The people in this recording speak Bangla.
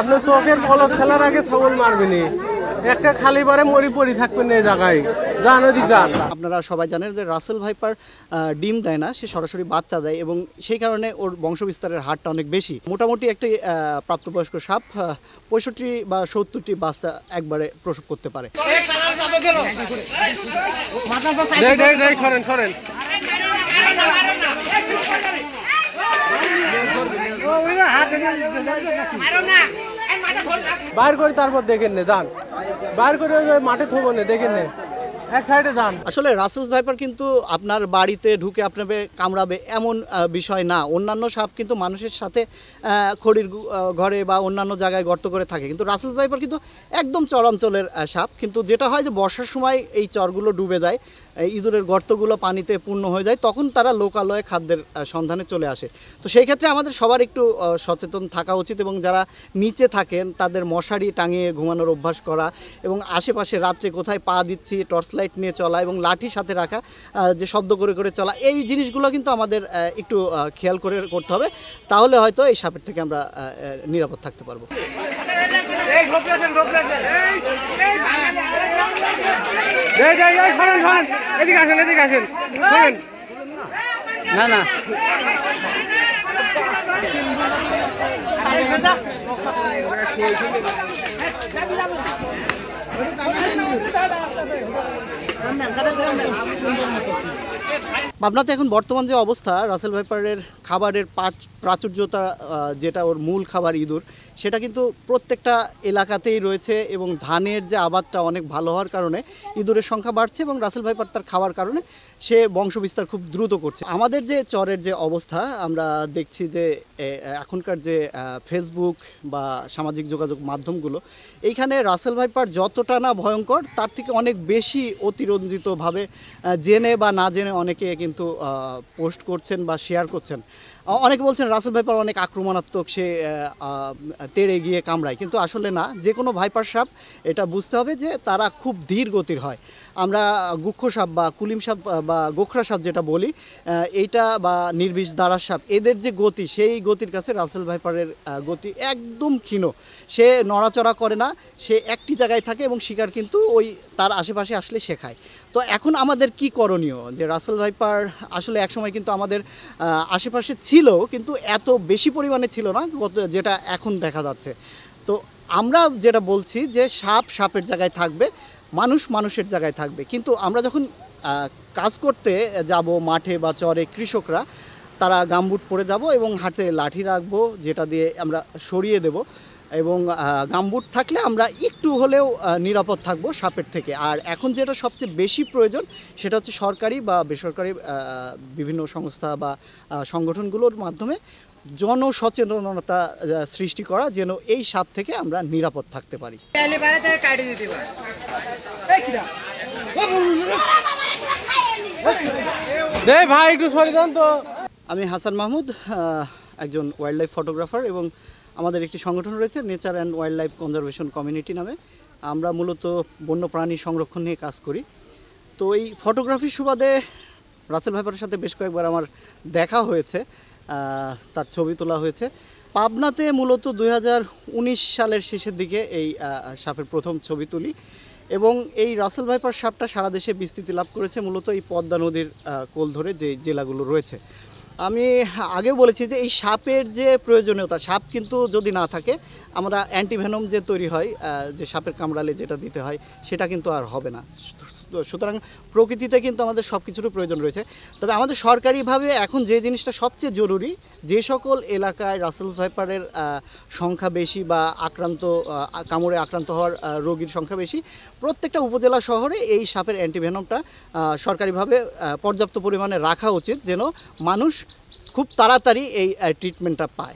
আপনার চোখের পলক খেলার আগে ছাগল মারবেনি একটা খালি বারে মরি পড়ি থাকবেন এই জায়গায় যান আপনারা সবাই জানেন যে রাসেল ভাইপার ডিম দেয় না সে সরাসরি বাচ্চা দেয় এবং সেই কারণে ওর বংশবিস্তারের হারটা অনেক বেশি মোটামুটি একটি প্রাপ্তবয়স্ক সাপ পঁয়ষট্টি বা সত্তরটি বাচ্চা একবারে প্রসব করতে পারে সরেন সরেন বাইর করে তারপর দেখেন নে যান বাইর করে মাঠে থবো নে দেখেন নে এক সাইডে যান আসলে রাসেলস ভাইপার কিন্তু আপনার বাড়িতে ঢুকে আপনাকে কামড়াবে এমন বিষয় না অন্যান্য সাপ কিন্তু মানুষের সাথে খড়ির ঘরে বা অন্যান্য জায়গায় গর্ত করে থাকে কিন্তু রাসেলস ভাইপার কিন্তু একদম চরাঞ্চলের সাপ কিন্তু যেটা হয় যে বর্ষার সময় এই চরগুলো ডুবে যায় ইঁদুরের গর্তগুলো পানিতে পূর্ণ হয়ে যায় তখন তারা লোকালয়ে খাদ্যের সন্ধানে চলে আসে তো সেই ক্ষেত্রে আমাদের সবার একটু সচেতন থাকা উচিত এবং যারা নিচে থাকেন তাদের মশারি টাঙিয়ে ঘুমানোর অভ্যাস করা এবং আশেপাশে রাত্রে কোথায় পা দিচ্ছি টর্চ লাইট নিয়ে চলা এবং লাঠি সাথে রাখা যে শব্দ করে করে চলা এই জিনিসগুলো কিন্তু আমাদের একটু খেয়াল করে করতে হবে তাহলে হয়তো এই সাপের থেকে আমরা নিরাপদ থাকতে পারবো না না আচ্ছা, দাদা তো এখন বর্তমান যে অবস্থা রাসেল ভাইপারের খাবারের প্রাচুর্যতা যেটা ওর মূল খাবার ইঁদুর সেটা কিন্তু প্রত্যেকটা এলাকাতেই রয়েছে এবং ধানের যে আবাদটা অনেক ভালো হওয়ার কারণে ইঁদুরের সংখ্যা বাড়ছে এবং রাসেল ভাইপার তার খাওয়ার কারণে সে বংশবিস্তার খুব দ্রুত করছে আমাদের যে চরের যে অবস্থা আমরা দেখছি যে এখনকার যে ফেসবুক বা সামাজিক যোগাযোগ মাধ্যমগুলো এইখানে রাসেল ভাইপার যতটা না ভয়ঙ্কর তার থেকে অনেক বেশি অতিরঞ্জিতভাবে জেনে বা না জেনে অনেকে কিন্তু পোস্ট করছেন বা শেয়ার করছেন অনেকে বলছেন রাসেল ভাইপার অনেক আক্রমণাত্মক সে তেড়ে গিয়ে কামড়ায় কিন্তু আসলে না যে কোনো ভাইপার সাপ এটা বুঝতে হবে যে তারা খুব ধীর গতির হয় আমরা গুক্ষ সাপ বা কুলিম সাপ বা গোখরা সাপ যেটা বলি এইটা বা নির্বিষ দাঁড়ার সাপ এদের যে গতি সেই গতির কাছে রাসেল ভাইপারের গতি একদম ক্ষীণ সে নড়াচড়া করে না সে একটি জায়গায় থাকে এবং শিকার কিন্তু ওই তার আশেপাশে আসলে শেখায় তো এখন আমাদের কি করণীয় যে রাসেল ভাইপার আসলে একসময় কিন্তু আমাদের আশেপাশে ছিল ছিল কিন্তু এত বেশি পরিমাণে ছিল না গত যেটা এখন দেখা যাচ্ছে তো আমরা যেটা বলছি যে সাপ সাপের জায়গায় থাকবে মানুষ মানুষের জায়গায় থাকবে কিন্তু আমরা যখন কাজ করতে যাব মাঠে বা চরে কৃষকরা তারা গামবুট পরে যাব এবং হাতে লাঠি রাখবো যেটা দিয়ে আমরা সরিয়ে দেবো এবং গামবুট থাকলে আমরা একটু হলেও নিরাপদ থাকবো সাপের থেকে আর এখন যেটা সবচেয়ে বেশি প্রয়োজন সেটা হচ্ছে সরকারি বা বেসরকারি বিভিন্ন সংস্থা বা সংগঠনগুলোর মাধ্যমে জনসচেতনতা সৃষ্টি করা যেন এই সাপ থেকে আমরা নিরাপদ থাকতে পারি ভাই একটু আমি হাসান মাহমুদ একজন ওয়াইল্ড লাইফ ফটোগ্রাফার এবং আমাদের একটি সংগঠন রয়েছে nature and wildlife conservation community নামে আমরা মূলত বন্যপ্রাণী সংরক্ষণ নিয়ে কাজ করি তো এই ফটোগ্রাফির সুবাদে রাসেল ভাইপারের সাথে বেশ কয়েকবার আমার দেখা হয়েছে তার ছবি তোলা হয়েছে পাবনাতে মূলত দুই সালের শেষের দিকে এই সাপের প্রথম ছবি তুলি এবং এই রাসেল ভাইপার সাপটা সারা দেশে বিস্তৃতি লাভ করেছে মূলত এই পদ্মা নদীর কোল ধরে যে জেলাগুলো রয়েছে আমি আগে বলেছি যে এই সাপের যে প্রয়োজনীয়তা সাপ কিন্তু যদি না থাকে আমরা অ্যান্টিভেনম যে তৈরি হয় যে সাপের কামড়ালে যেটা দিতে হয় সেটা কিন্তু আর হবে না সুতরাং প্রকৃতিতে কিন্তু আমাদের সব কিছুরই প্রয়োজন রয়েছে তবে আমাদের সরকারিভাবে এখন যে জিনিসটা সবচেয়ে জরুরি যে সকল এলাকায় রাসেল সাইপারের সংখ্যা বেশি বা আক্রান্ত কামড়ে আক্রান্ত হওয়ার রোগীর সংখ্যা বেশি প্রত্যেকটা উপজেলা শহরে এই সাপের অ্যান্টিভেনমটা সরকারিভাবে পর্যাপ্ত পরিমাণে রাখা উচিত যেন মানুষ खूब ताड़ाड़ी ट्रिटमेंट पाए